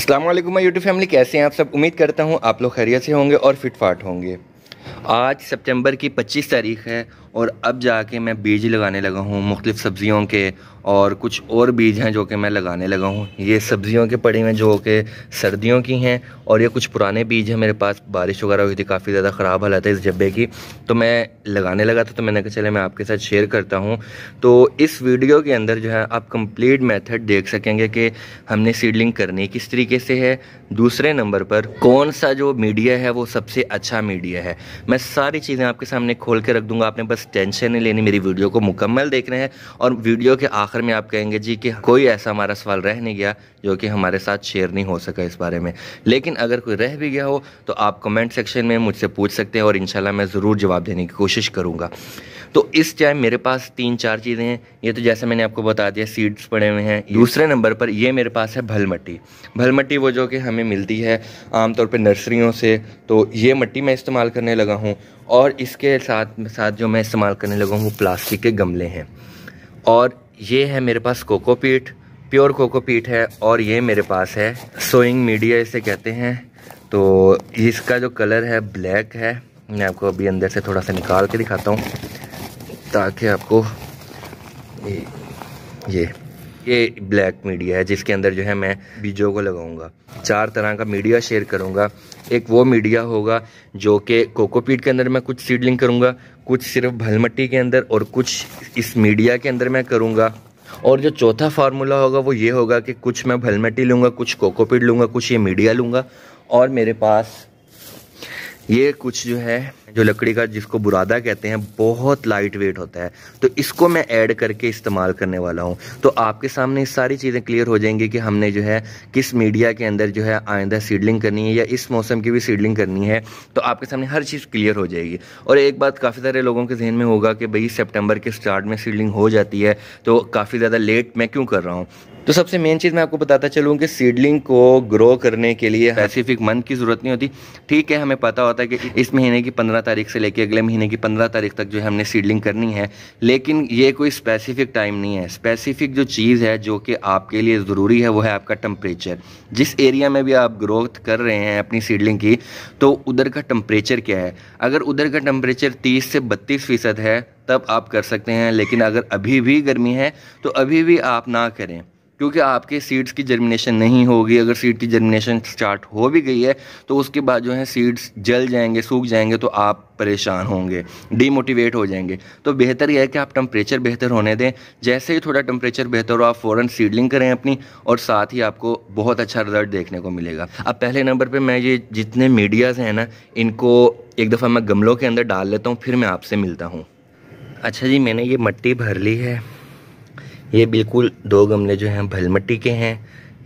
अस्सलाम वालेकुम मैं यूट्यूब फैमिली कैसे हैं आप सब उम्मीद करता हूँ आप लोग खैरियत से होंगे और फिट फाट होंगे आज सितंबर की 25 तारीख है और अब जाके मैं बीज लगाने लगा हूँ मुख्तफ़ सब्ज़ियों के और कुछ और बीज हैं जो कि मैं लगाने लगा हूँ ये सब्ज़ियों के पड़े हुए जो कि सर्दियों की हैं और ये कुछ पुराने बीज हैं मेरे पास बारिश वगैरह हुई थी काफ़ी ज़्यादा ख़राब हालत है इस जब्बे की तो मैं लगाने लगा था तो मैंने कहा चले मैं आपके साथ शेयर करता हूँ तो इस वीडियो के अंदर जो है आप कंप्लीट मेथड देख सकेंगे कि हमने सीडलिंग करनी किस तरीके से है दूसरे नंबर पर कौन सा जो मीडिया है वो सबसे अच्छा मीडिया है मैं सारी चीज़ें आपके सामने खोल के रख दूँगा आपने बस बस टेंशन नहीं लेनी मेरी वीडियो को मुकम्मल देख रहे हैं और वीडियो के आखिर में आप कहेंगे जी कि कोई ऐसा हमारा सवाल रह नहीं गया जो कि हमारे साथ शेयर नहीं हो सका इस बारे में लेकिन अगर कोई रह भी गया हो तो आप कमेंट सेक्शन में मुझसे पूछ सकते हैं और इन मैं ज़रूर जवाब देने की कोशिश करूँगा तो इस टाइम मेरे पास तीन चार चीज़ें हैं ये तो जैसे मैंने आपको बता दिया सीड्स पड़े हुए हैं दूसरे नंबर पर ये मेरे पास है भल मट्टी भल मट्टी वो जो कि हमें मिलती है आमतौर पर नर्सरियों से तो ये मट्टी मैं इस्तेमाल करने लगा हूँ और इसके साथ साथ जो मैं इस्तेमाल करने लगा हूँ वो प्लास्टिक के गमले हैं और ये है मेरे पास कोकोपीठ प्योर कोको पीट है और ये मेरे पास है सोइंग मीडिया इसे कहते हैं तो इसका जो कलर है ब्लैक है मैं आपको अभी अंदर से थोड़ा सा निकाल के दिखाता हूँ ताकि आपको ये ये ये ब्लैक मीडिया है जिसके अंदर जो है मैं बीजों को लगाऊंगा चार तरह का मीडिया शेयर करूंगा एक वो मीडिया होगा जो कि कोकोपीट के अंदर मैं कुछ सीडलिंग करूंगा कुछ सिर्फ भलमट्टी के अंदर और कुछ इस मीडिया के अंदर मैं करूंगा और जो चौथा फार्मूला होगा वो ये होगा कि कुछ मैं भलमेटी लूँगा कुछ कोकोपीड लूँगा कुछ ये मीडिया लूँगा और मेरे पास ये कुछ जो है जो लकड़ी का जिसको बुरादा कहते हैं बहुत लाइट वेट होता है तो इसको मैं ऐड करके इस्तेमाल करने वाला हूँ तो आपके सामने सारी चीज़ें क्लियर हो जाएंगी कि हमने जो है किस मीडिया के अंदर जो है आइंदा सीडलिंग करनी है या इस मौसम की भी सीडलिंग करनी है तो आपके सामने हर चीज़ क्लियर हो जाएगी और एक बात काफ़ी सारे लोगों के जहन में होगा कि भाई सेप्टेम्बर के स्टार्ट में सीडलिंग हो जाती है तो काफ़ी ज़्यादा लेट मैं क्यों कर रहा हूँ तो सबसे मेन चीज़ मैं आपको बताता चलूँ कि सीडलिंग को ग्रो करने के लिए स्पेसिफिक मंथ की ज़रूरत नहीं होती ठीक है हमें पता होता है कि इस महीने की पंद्रह तारीख से लेकर अगले महीने की पंद्रह तारीख तक जो है हमने सीडलिंग करनी है लेकिन ये कोई स्पेसिफिक टाइम नहीं है स्पेसिफिक जो चीज़ है जो कि आपके लिए ज़रूरी है वो है आपका टम्परेचर जिस एरिया में भी आप ग्रोथ कर रहे हैं अपनी सीडलिंग की तो उधर का टम्परेचर क्या है अगर उधर का टम्परेचर तीस से बत्तीस फ़ीसद है तब आप कर सकते हैं लेकिन अगर अभी भी गर्मी है तो अभी भी आप ना करें क्योंकि आपके सीड्स की जर्मिनेशन नहीं होगी अगर सीड की जर्मिनेशन स्टार्ट हो भी गई है तो उसके बाद जो है सीड्स जल जाएंगे सूख जाएंगे तो आप परेशान होंगे डीमोटिवेट हो जाएंगे तो बेहतर यह है कि आप टम्परेचर बेहतर होने दें जैसे ही थोड़ा टम्परेचर बेहतर हो आप फ़ौरन सीडलिंग करें अपनी और साथ ही आपको बहुत अच्छा रिजल्ट देखने को मिलेगा अब पहले नंबर पर मैं ये जितने मीडियाज़ हैं ना इनको एक दफ़ा मैं गमलों के अंदर डाल लेता हूँ फिर मैं आपसे मिलता हूँ अच्छा जी मैंने ये मट्टी भर ली है ये बिल्कुल दो गमले जो हैं भल मट्टी के हैं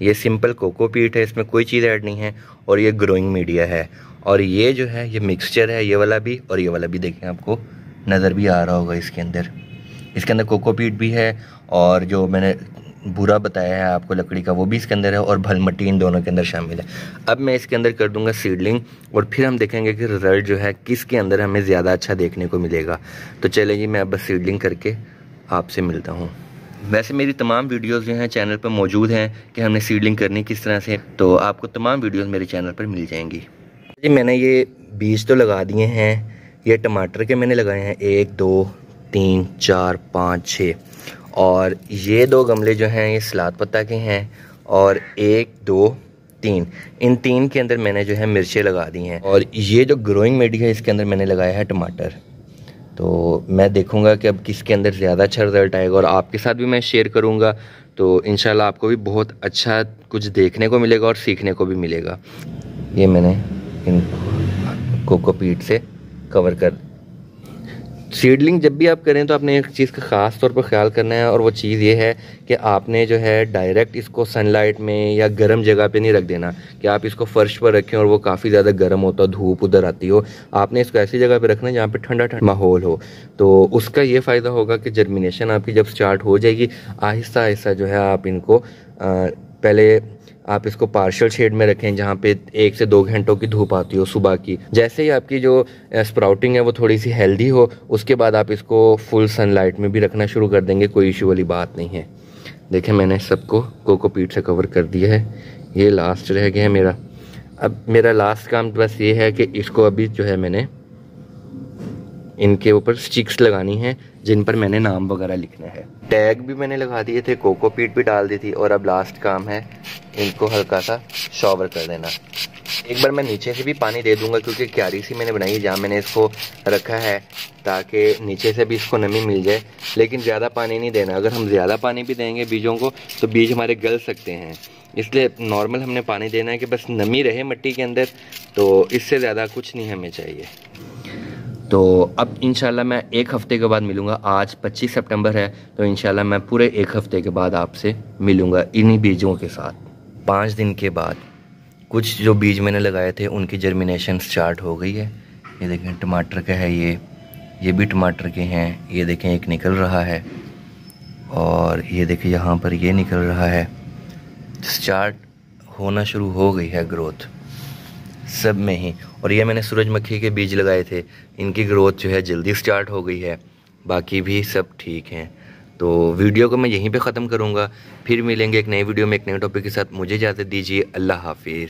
ये सिंपल कोकोपीट है इसमें कोई चीज़ ऐड नहीं है और ये ग्रोइंग मीडिया है और ये जो है ये मिक्सचर है ये वाला भी और ये वाला भी देखें आपको नज़र भी आ रहा होगा इसके अंदर इसके अंदर कोकोपीट भी है और जो मैंने बुरा बताया है आपको लकड़ी का वो भी इसके अंदर है और भल मट्टी इन दोनों के अंदर शामिल है अब मैं इसके अंदर कर दूंगा सीडलिंग और फिर हम देखेंगे कि रिजल्ट जो है किसके अंदर हमें ज़्यादा अच्छा देखने को मिलेगा तो चलेंगे मैं अब बस सीडलिंग करके आपसे मिलता हूँ वैसे मेरी तमाम वीडियोस जो हैं चैनल पर मौजूद हैं कि हमने सीडलिंग करनी किस तरह से तो आपको तमाम वीडियोस मेरे चैनल पर मिल जाएंगी जी मैंने ये बीज तो लगा दिए हैं ये टमाटर के मैंने लगाए हैं एक दो तीन चार पाँच छः और ये दो गमले जो हैं ये सलाद पत्ता के हैं और एक दो तीन इन तीन के अंदर मैंने जो है मिर्चें लगा दी हैं और ये जो ग्रोइंग मेडी है इसके अंदर मैंने लगाया है टमाटर तो मैं देखूँगा कि अब किसके अंदर ज़्यादा अच्छा रिज़ल्ट आएगा और आपके साथ भी मैं शेयर करूँगा तो इन आपको भी बहुत अच्छा कुछ देखने को मिलेगा और सीखने को भी मिलेगा ये मैंने इन कोकोपीट से कवर कर सीडलिंग जब भी आप करें तो आपने एक चीज़ का ख़ास तौर पर ख्याल करना है और वो चीज़ ये है कि आपने जो है डायरेक्ट इसको सनलाइट में या गर्म जगह पे नहीं रख देना कि आप इसको फ़र्श पर रखें और वो काफ़ी ज़्यादा गर्म होता धूप उधर आती हो आपने इसको ऐसी जगह पे रखना है जहाँ पर ठंडा ठंडा माहौल हो तो उसका ये फ़ायदा होगा कि जर्मिनेशन आपकी जब स्टार्ट हो जाएगी आहिस्ता आहिस्ता जो है आप इनको आ, पहले आप इसको पार्शल शेड में रखें जहाँ पे एक से दो घंटों की धूप आती हो सुबह की जैसे ही आपकी जो स्प्राउटिंग है वो थोड़ी सी हेल्दी हो उसके बाद आप इसको फुल सनलाइट में भी रखना शुरू कर देंगे कोई इशू वाली बात नहीं है देखें मैंने सबको कोकोपीट से कवर कर दिया है ये लास्ट रह गया है मेरा अब मेरा लास्ट काम बस ये है कि इसको अभी जो है मैंने इनके ऊपर स्टिक्स लगानी है जिन पर मैंने नाम वगैरह लिखना है टैग भी मैंने लगा दिए थे कोकोपीट भी डाल दी थी और अब लास्ट काम है इनको हल्का सा शॉवर कर देना एक बार मैं नीचे से भी पानी दे दूंगा क्योंकि क्यारी सी मैंने बनाई जहाँ मैंने इसको रखा है ताकि नीचे से भी इसको नमी मिल जाए लेकिन ज़्यादा पानी नहीं देना अगर हम ज़्यादा पानी भी देंगे बीजों को तो बीज हमारे गल सकते हैं इसलिए नॉर्मल हमने पानी देना है कि बस नमी रहे मिट्टी के अंदर तो इससे ज़्यादा कुछ नहीं हमें चाहिए तो अब इन मैं एक हफ़्ते के बाद मिलूँगा आज 25 सितंबर है तो इन मैं पूरे एक हफ़्ते के बाद आपसे मिलूँगा इन्हीं बीजों के साथ पाँच दिन के बाद कुछ जो बीज मैंने लगाए थे उनकी जर्मिनेशन स्टार्ट हो गई है ये देखें टमाटर का है ये ये भी टमाटर के हैं ये देखें एक निकल रहा है और ये देखें यहाँ पर ये निकल रहा है स्टार्ट होना शुरू हो गई है ग्रोथ सब में ही और ये मैंने सूरजमुखी के बीज लगाए थे इनकी ग्रोथ जो है जल्दी स्टार्ट हो गई है बाकी भी सब ठीक हैं तो वीडियो को मैं यहीं पे ख़त्म करूँगा फिर मिलेंगे एक नए वीडियो में एक नए टॉपिक के साथ मुझे जाते दीजिए अल्लाह हाफिज़